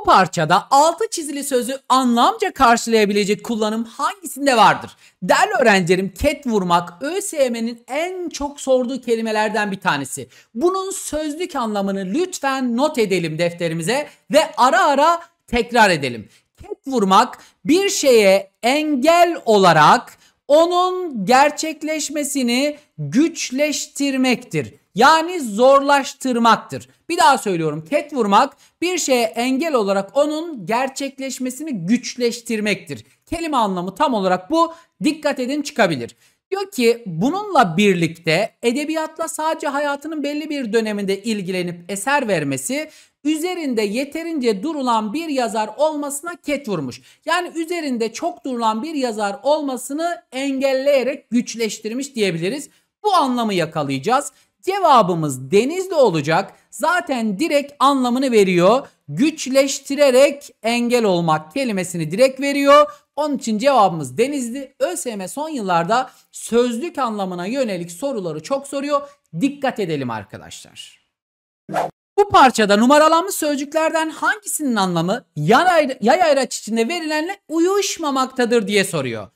Bu parçada altı çizili sözü anlamca karşılayabilecek kullanım hangisinde vardır? Değerli öğrencilerim ket vurmak ÖSYM'nin en çok sorduğu kelimelerden bir tanesi. Bunun sözlük anlamını lütfen not edelim defterimize ve ara ara tekrar edelim. Ket vurmak bir şeye engel olarak onun gerçekleşmesini güçleştirmektir. Yani zorlaştırmaktır. Bir daha söylüyorum. Ket vurmak bir şeye engel olarak onun gerçekleşmesini güçleştirmektir. Kelime anlamı tam olarak bu. Dikkat edin çıkabilir. Diyor ki bununla birlikte edebiyatla sadece hayatının belli bir döneminde ilgilenip eser vermesi üzerinde yeterince durulan bir yazar olmasına ket vurmuş. Yani üzerinde çok durulan bir yazar olmasını engelleyerek güçleştirmiş diyebiliriz. Bu anlamı yakalayacağız. Cevabımız denizli olacak. Zaten direkt anlamını veriyor. Güçleştirerek engel olmak kelimesini direkt veriyor. Onun için cevabımız denizli. ÖSYM son yıllarda sözlük anlamına yönelik soruları çok soruyor. Dikkat edelim arkadaşlar. Bu parçada numaralanmış sözcüklerden hangisinin anlamı yay, yay ayraç içinde verilenle uyuşmamaktadır diye soruyor.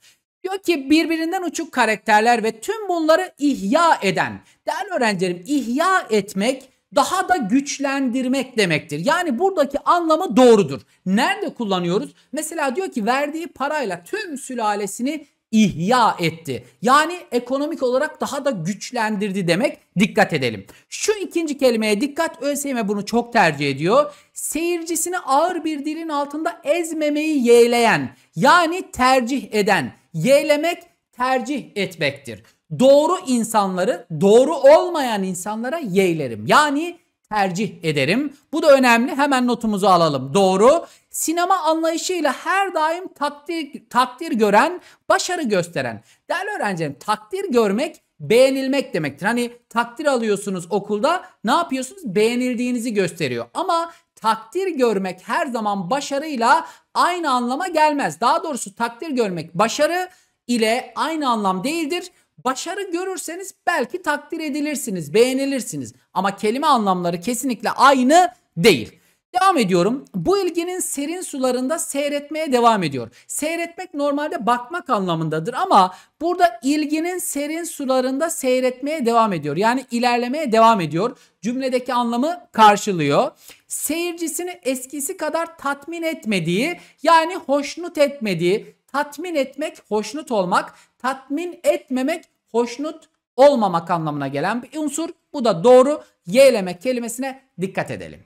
Diyor ki birbirinden uçuk karakterler ve tüm bunları ihya eden. Değerli öğrencilerim ihya etmek daha da güçlendirmek demektir. Yani buradaki anlamı doğrudur. Nerede kullanıyoruz? Mesela diyor ki verdiği parayla tüm sülalesini ihya etti. Yani ekonomik olarak daha da güçlendirdi demek. Dikkat edelim. Şu ikinci kelimeye dikkat. ÖSYM bunu çok tercih ediyor. Seyircisini ağır bir dilin altında ezmemeyi yeğleyen yani tercih eden. Yeğlemek tercih etmektir. Doğru insanları doğru olmayan insanlara yeğlerim. Yani tercih ederim. Bu da önemli. Hemen notumuzu alalım. Doğru. Sinema anlayışıyla her daim takdir takdir gören, başarı gösteren. Değerli öğrencilerim, takdir görmek beğenilmek demektir. Hani takdir alıyorsunuz okulda, ne yapıyorsunuz? Beğenildiğinizi gösteriyor. Ama takdir görmek her zaman başarıyla aynı anlama gelmez. Daha doğrusu takdir görmek başarı ile aynı anlam değildir. Başarı görürseniz belki takdir edilirsiniz, beğenilirsiniz. Ama kelime anlamları kesinlikle aynı değil. Devam ediyorum. Bu ilginin serin sularında seyretmeye devam ediyor. Seyretmek normalde bakmak anlamındadır ama burada ilginin serin sularında seyretmeye devam ediyor. Yani ilerlemeye devam ediyor. Cümledeki anlamı karşılıyor. Seyircisini eskisi kadar tatmin etmediği yani hoşnut etmediği tatmin etmek, hoşnut olmak, tatmin etmemek, hoşnut olmamak anlamına gelen bir unsur. Bu da doğru. Yeğlemek kelimesine dikkat edelim.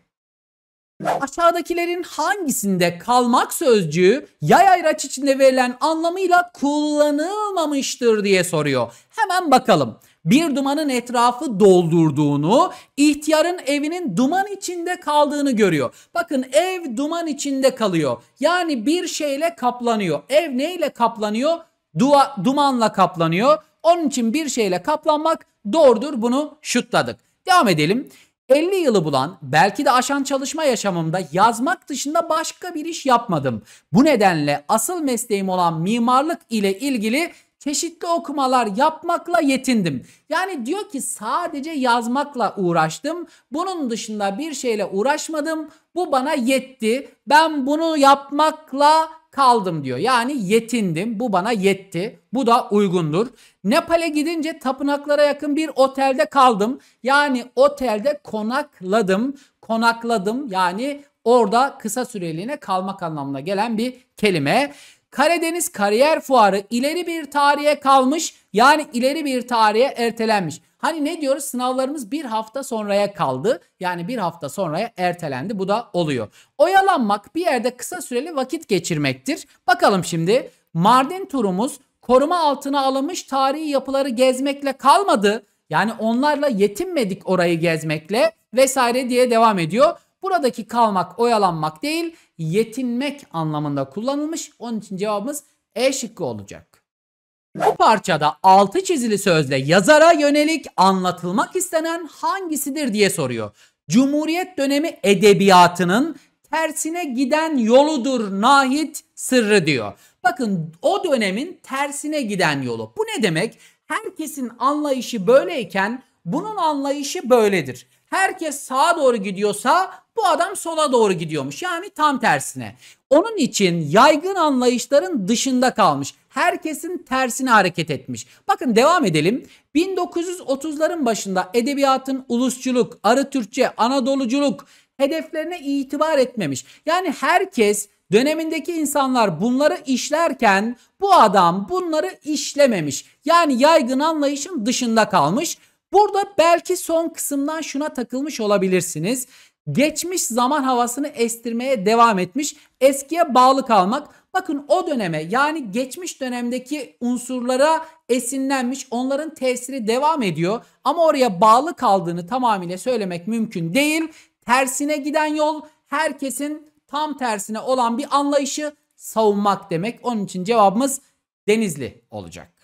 Aşağıdakilerin hangisinde kalmak sözcüğü yay ayraç içinde verilen anlamıyla kullanılmamıştır diye soruyor. Hemen bakalım. Bir dumanın etrafı doldurduğunu, ihtiyarın evinin duman içinde kaldığını görüyor. Bakın ev duman içinde kalıyor. Yani bir şeyle kaplanıyor. Ev neyle kaplanıyor? Dua, dumanla kaplanıyor. Onun için bir şeyle kaplanmak doğrudur bunu şutladık. Devam edelim. 50 yılı bulan belki de aşan çalışma yaşamımda yazmak dışında başka bir iş yapmadım. Bu nedenle asıl mesleğim olan mimarlık ile ilgili çeşitli okumalar yapmakla yetindim. Yani diyor ki sadece yazmakla uğraştım. Bunun dışında bir şeyle uğraşmadım. Bu bana yetti. Ben bunu yapmakla kaldım diyor. Yani yetindim. Bu bana yetti. Bu da uygundur. Nepal'e gidince tapınaklara yakın bir otelde kaldım. Yani otelde konakladım. Konakladım yani orada kısa süreliğine kalmak anlamına gelen bir kelime. Karadeniz Kariyer Fuarı ileri bir tarihe kalmış yani ileri bir tarihe ertelenmiş. Hani ne diyoruz sınavlarımız bir hafta sonraya kaldı. Yani bir hafta sonraya ertelendi. Bu da oluyor. Oyalanmak bir yerde kısa süreli vakit geçirmektir. Bakalım şimdi Mardin turumuz koruma altına alınmış tarihi yapıları gezmekle kalmadı. Yani onlarla yetinmedik orayı gezmekle vesaire diye devam ediyor. Buradaki kalmak, oyalanmak değil, yetinmek anlamında kullanılmış. Onun için cevabımız E şıkkı olacak. Bu parçada altı çizili sözle yazara yönelik anlatılmak istenen hangisidir diye soruyor. Cumhuriyet dönemi edebiyatının tersine giden yoludur nahit sırrı diyor. Bakın o dönemin tersine giden yolu. Bu ne demek? Herkesin anlayışı böyleyken bunun anlayışı böyledir herkes sağa doğru gidiyorsa bu adam sola doğru gidiyormuş. Yani tam tersine. Onun için yaygın anlayışların dışında kalmış. Herkesin tersine hareket etmiş. Bakın devam edelim. 1930'ların başında edebiyatın ulusçuluk, arı Türkçe, Anadoluculuk hedeflerine itibar etmemiş. Yani herkes Dönemindeki insanlar bunları işlerken bu adam bunları işlememiş. Yani yaygın anlayışın dışında kalmış. Burada belki son kısımdan şuna takılmış olabilirsiniz. Geçmiş zaman havasını estirmeye devam etmiş, eskiye bağlı kalmak. Bakın o döneme yani geçmiş dönemdeki unsurlara esinlenmiş, onların tesiri devam ediyor ama oraya bağlı kaldığını tamamıyla söylemek mümkün değil. Tersine giden yol herkesin tam tersine olan bir anlayışı savunmak demek. Onun için cevabımız Denizli olacak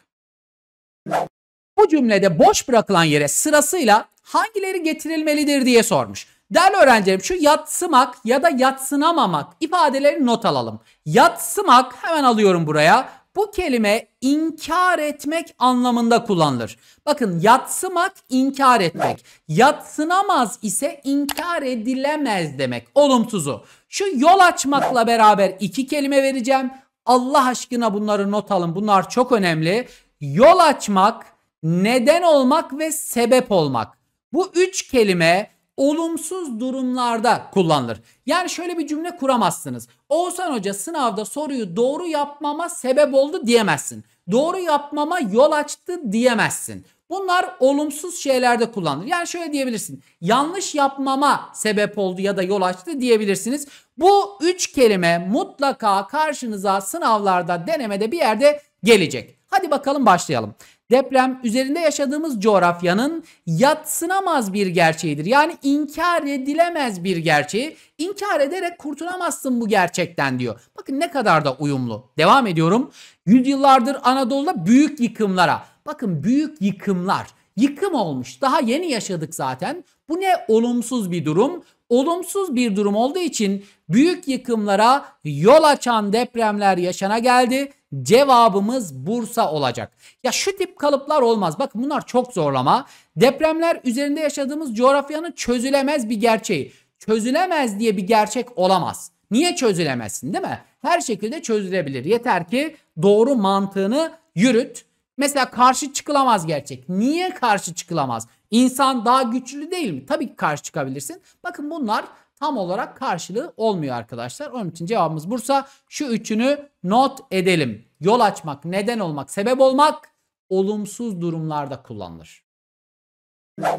bu cümlede boş bırakılan yere sırasıyla hangileri getirilmelidir diye sormuş. Değerli öğrencilerim şu yatsımak ya da yatsınamamak ifadeleri not alalım. Yatsımak hemen alıyorum buraya. Bu kelime inkar etmek anlamında kullanılır. Bakın yatsımak inkar etmek. Yatsınamaz ise inkar edilemez demek. Olumsuzu. Şu yol açmakla beraber iki kelime vereceğim. Allah aşkına bunları not alın. Bunlar çok önemli. Yol açmak neden olmak ve sebep olmak. Bu üç kelime olumsuz durumlarda kullanılır. Yani şöyle bir cümle kuramazsınız. Oğuzhan Hoca sınavda soruyu doğru yapmama sebep oldu diyemezsin. Doğru yapmama yol açtı diyemezsin. Bunlar olumsuz şeylerde kullanılır. Yani şöyle diyebilirsin. Yanlış yapmama sebep oldu ya da yol açtı diyebilirsiniz. Bu üç kelime mutlaka karşınıza sınavlarda, denemede bir yerde gelecek. Hadi bakalım başlayalım. Deprem üzerinde yaşadığımız coğrafyanın yatsınamaz bir gerçeğidir. Yani inkar edilemez bir gerçeği. İnkar ederek kurtulamazsın bu gerçekten diyor. Bakın ne kadar da uyumlu. Devam ediyorum. Yüzyıllardır Anadolu'da büyük yıkımlara. Bakın büyük yıkımlar. Yıkım olmuş. Daha yeni yaşadık zaten. Bu ne olumsuz bir durum olumsuz bir durum olduğu için büyük yıkımlara yol açan depremler yaşana geldi Cevabımız Bursa olacak. Ya şu tip kalıplar olmaz. Bakın bunlar çok zorlama. Depremler üzerinde yaşadığımız coğrafyanın çözülemez bir gerçeği. Çözülemez diye bir gerçek olamaz. Niye çözülemezsin değil mi? Her şekilde çözülebilir. Yeter ki doğru mantığını yürüt. Mesela karşı çıkılamaz gerçek. Niye karşı çıkılamaz? İnsan daha güçlü değil mi? Tabii ki karşı çıkabilirsin. Bakın bunlar tam olarak karşılığı olmuyor arkadaşlar. Onun için cevabımız Bursa. Şu üçünü not edelim. Yol açmak, neden olmak, sebep olmak olumsuz durumlarda kullanılır.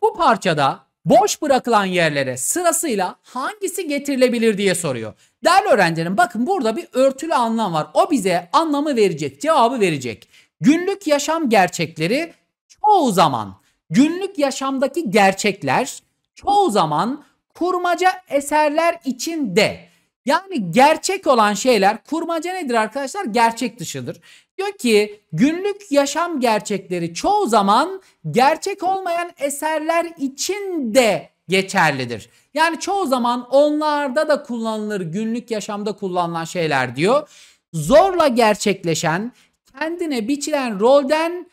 Bu parçada boş bırakılan yerlere sırasıyla hangisi getirilebilir diye soruyor. Değerli öğrencilerim bakın burada bir örtülü anlam var. O bize anlamı verecek, cevabı verecek. Günlük yaşam gerçekleri çoğu zaman, günlük yaşamdaki gerçekler çoğu zaman kurmaca eserler için de yani gerçek olan şeyler kurmaca nedir arkadaşlar? Gerçek dışıdır. Diyor ki günlük yaşam gerçekleri çoğu zaman gerçek olmayan eserler için de geçerlidir. Yani çoğu zaman onlarda da kullanılır günlük yaşamda kullanılan şeyler diyor. Zorla gerçekleşen, kendine biçilen rolden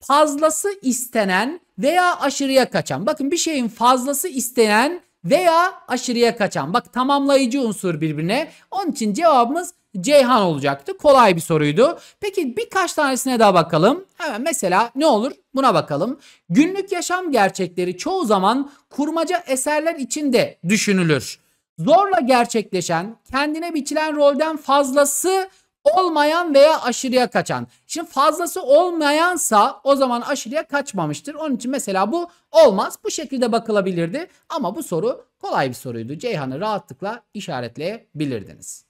fazlası istenen veya aşırıya kaçan. Bakın bir şeyin fazlası istenen veya aşırıya kaçan. Bak tamamlayıcı unsur birbirine. Onun için cevabımız Ceyhan olacaktı. Kolay bir soruydu. Peki birkaç tanesine daha bakalım. Hemen mesela ne olur buna bakalım. Günlük yaşam gerçekleri çoğu zaman kurmaca eserler içinde düşünülür. Zorla gerçekleşen, kendine biçilen rolden fazlası olmayan veya aşırıya kaçan. Şimdi fazlası olmayansa o zaman aşırıya kaçmamıştır. Onun için mesela bu olmaz. Bu şekilde bakılabilirdi ama bu soru kolay bir soruydu. Ceyhan'ı rahatlıkla işaretleyebilirdiniz.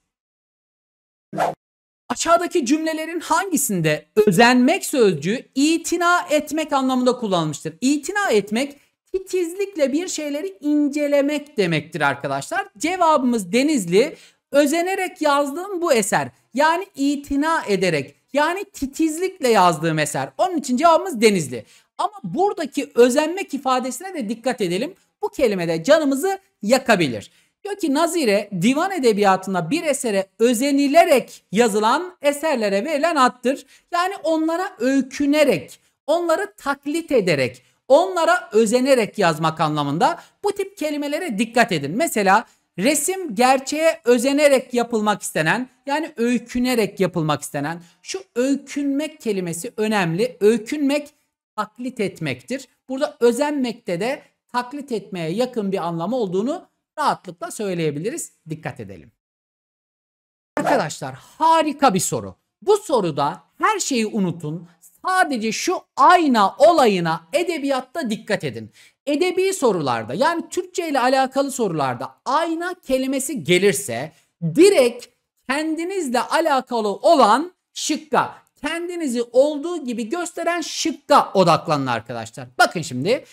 Aşağıdaki cümlelerin hangisinde özenmek sözcüğü itina etmek anlamında kullanılmıştır? İtina etmek titizlikle bir şeyleri incelemek demektir arkadaşlar. Cevabımız Denizli Özenerek yazdığım bu eser. Yani itina ederek. Yani titizlikle yazdığım eser. Onun için cevabımız Denizli. Ama buradaki özenmek ifadesine de dikkat edelim. Bu kelime de canımızı yakabilir. Diyor ki Nazire divan edebiyatında bir esere özenilerek yazılan eserlere verilen addır. Yani onlara öykünerek, onları taklit ederek, onlara özenerek yazmak anlamında bu tip kelimelere dikkat edin. Mesela Resim gerçeğe özenerek yapılmak istenen yani öykünerek yapılmak istenen şu öykünmek kelimesi önemli. Öykünmek taklit etmektir. Burada özenmekte de taklit etmeye yakın bir anlamı olduğunu rahatlıkla söyleyebiliriz. Dikkat edelim. Arkadaşlar harika bir soru. Bu soruda her şeyi unutun. Sadece şu ayna olayına edebiyatta dikkat edin. Edebi sorularda yani Türkçe ile alakalı sorularda ayna kelimesi gelirse direkt kendinizle alakalı olan şıkka kendinizi olduğu gibi gösteren şıkka odaklanın arkadaşlar. Bakın şimdi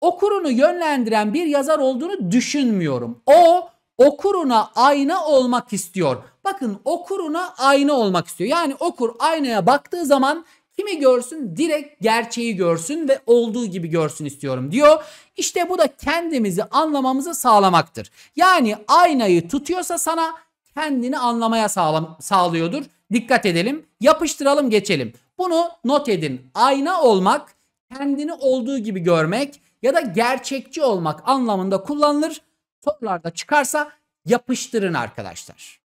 okurunu yönlendiren bir yazar olduğunu düşünmüyorum. O okuruna ayna olmak istiyor. Bakın okuruna ayna olmak istiyor. Yani okur aynaya baktığı zaman Kimi görsün? Direkt gerçeği görsün ve olduğu gibi görsün istiyorum diyor. İşte bu da kendimizi anlamamızı sağlamaktır. Yani aynayı tutuyorsa sana kendini anlamaya sağlam, sağlıyordur. Dikkat edelim, yapıştıralım, geçelim. Bunu not edin. Ayna olmak, kendini olduğu gibi görmek ya da gerçekçi olmak anlamında kullanılır. Sorularda çıkarsa yapıştırın arkadaşlar.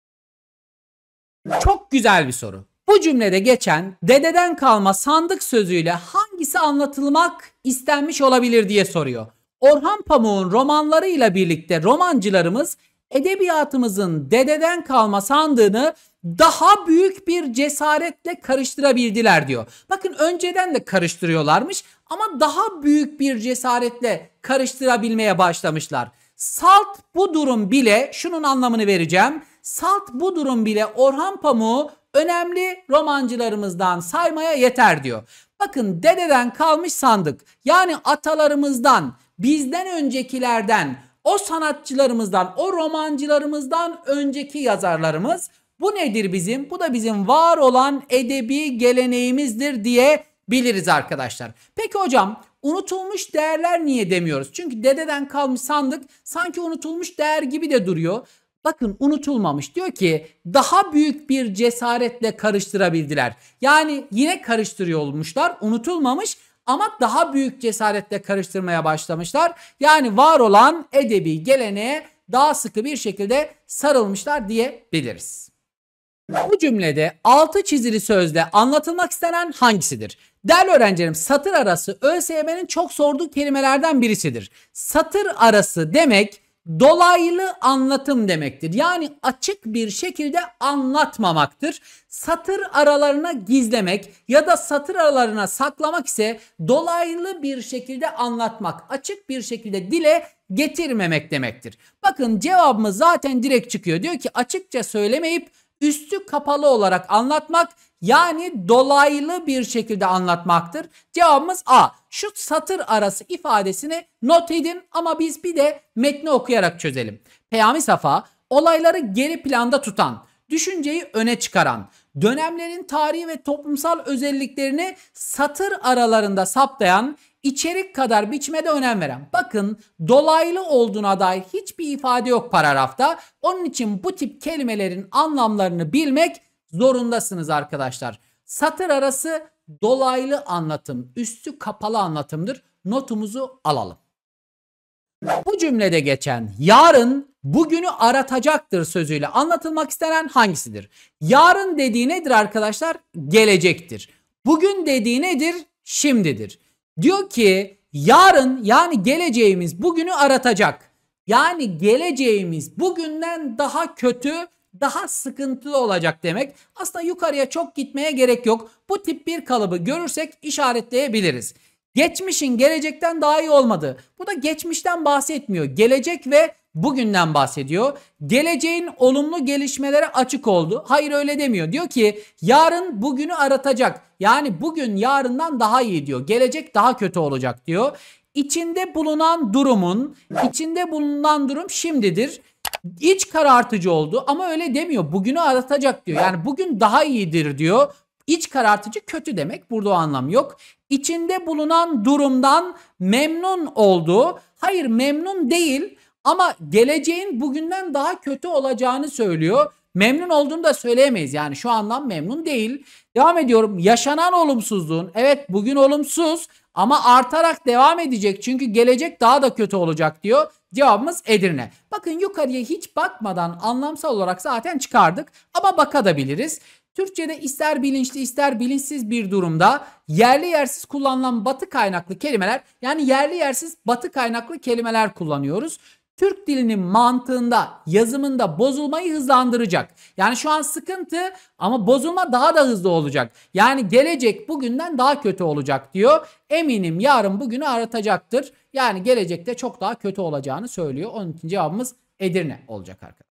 Çok güzel bir soru. Bu cümlede geçen dededen kalma sandık sözüyle hangisi anlatılmak istenmiş olabilir diye soruyor. Orhan Pamuk'un romanlarıyla birlikte romancılarımız edebiyatımızın dededen kalma sandığını daha büyük bir cesaretle karıştırabildiler diyor. Bakın önceden de karıştırıyorlarmış ama daha büyük bir cesaretle karıştırabilmeye başlamışlar. Salt bu durum bile şunun anlamını vereceğim. Salt bu durum bile Orhan Pamuk'u önemli romancılarımızdan saymaya yeter diyor. Bakın dededen kalmış sandık yani atalarımızdan bizden öncekilerden o sanatçılarımızdan o romancılarımızdan önceki yazarlarımız bu nedir bizim? Bu da bizim var olan edebi geleneğimizdir diye biliriz arkadaşlar. Peki hocam unutulmuş değerler niye demiyoruz? Çünkü dededen kalmış sandık sanki unutulmuş değer gibi de duruyor. Bakın unutulmamış diyor ki daha büyük bir cesaretle karıştırabildiler. Yani yine karıştırıyor olmuşlar unutulmamış ama daha büyük cesaretle karıştırmaya başlamışlar. Yani var olan edebi geleneğe daha sıkı bir şekilde sarılmışlar diyebiliriz. Bu cümlede altı çizili sözde anlatılmak istenen hangisidir? Değerli öğrencilerim satır arası ÖSYM'nin çok sorduğu kelimelerden birisidir. Satır arası demek dolaylı anlatım demektir. Yani açık bir şekilde anlatmamaktır. Satır aralarına gizlemek ya da satır aralarına saklamak ise dolaylı bir şekilde anlatmak, açık bir şekilde dile getirmemek demektir. Bakın cevabımız zaten direkt çıkıyor. Diyor ki açıkça söylemeyip üstü kapalı olarak anlatmak yani dolaylı bir şekilde anlatmaktır. Cevabımız A. Şu satır arası ifadesini not edin ama biz bir de metni okuyarak çözelim. Peyami Safa olayları geri planda tutan, düşünceyi öne çıkaran, dönemlerin tarihi ve toplumsal özelliklerini satır aralarında saptayan, içerik kadar biçmede önem veren. Bakın dolaylı olduğuna dair hiçbir ifade yok paragrafta. Onun için bu tip kelimelerin anlamlarını bilmek zorundasınız arkadaşlar. Satır arası dolaylı anlatım, üstü kapalı anlatımdır. Notumuzu alalım. Bu cümlede geçen yarın bugünü aratacaktır sözüyle anlatılmak istenen hangisidir? Yarın dediği nedir arkadaşlar? Gelecektir. Bugün dediği nedir? Şimdidir. Diyor ki yarın yani geleceğimiz bugünü aratacak. Yani geleceğimiz bugünden daha kötü daha sıkıntılı olacak demek. Aslında yukarıya çok gitmeye gerek yok. Bu tip bir kalıbı görürsek işaretleyebiliriz. Geçmişin gelecekten daha iyi olmadığı. da geçmişten bahsetmiyor. Gelecek ve bugünden bahsediyor. Geleceğin olumlu gelişmelere açık oldu. Hayır öyle demiyor. Diyor ki yarın bugünü aratacak. Yani bugün yarından daha iyi diyor. Gelecek daha kötü olacak diyor. İçinde bulunan durumun, içinde bulunan durum şimdidir İç karartıcı oldu ama öyle demiyor. Bugünü aratacak diyor. Yani bugün daha iyidir diyor. İç karartıcı kötü demek. Burada o anlam yok. İçinde bulunan durumdan memnun oldu. Hayır memnun değil ama geleceğin bugünden daha kötü olacağını söylüyor. Memnun olduğunu da söyleyemeyiz. Yani şu andan memnun değil. Devam ediyorum. Yaşanan olumsuzluğun evet bugün olumsuz ama artarak devam edecek çünkü gelecek daha da kötü olacak diyor. Cevabımız Edirne. Bakın yukarıya hiç bakmadan anlamsal olarak zaten çıkardık ama bakabiliriz. Türkçe'de ister bilinçli ister bilinçsiz bir durumda yerli yersiz kullanılan batı kaynaklı kelimeler yani yerli yersiz batı kaynaklı kelimeler kullanıyoruz. Türk dilinin mantığında, yazımında bozulmayı hızlandıracak. Yani şu an sıkıntı ama bozulma daha da hızlı olacak. Yani gelecek bugünden daha kötü olacak diyor. Eminim yarın bugünü aratacaktır. Yani gelecekte çok daha kötü olacağını söylüyor. Onun için cevabımız Edirne olacak arkadaşlar.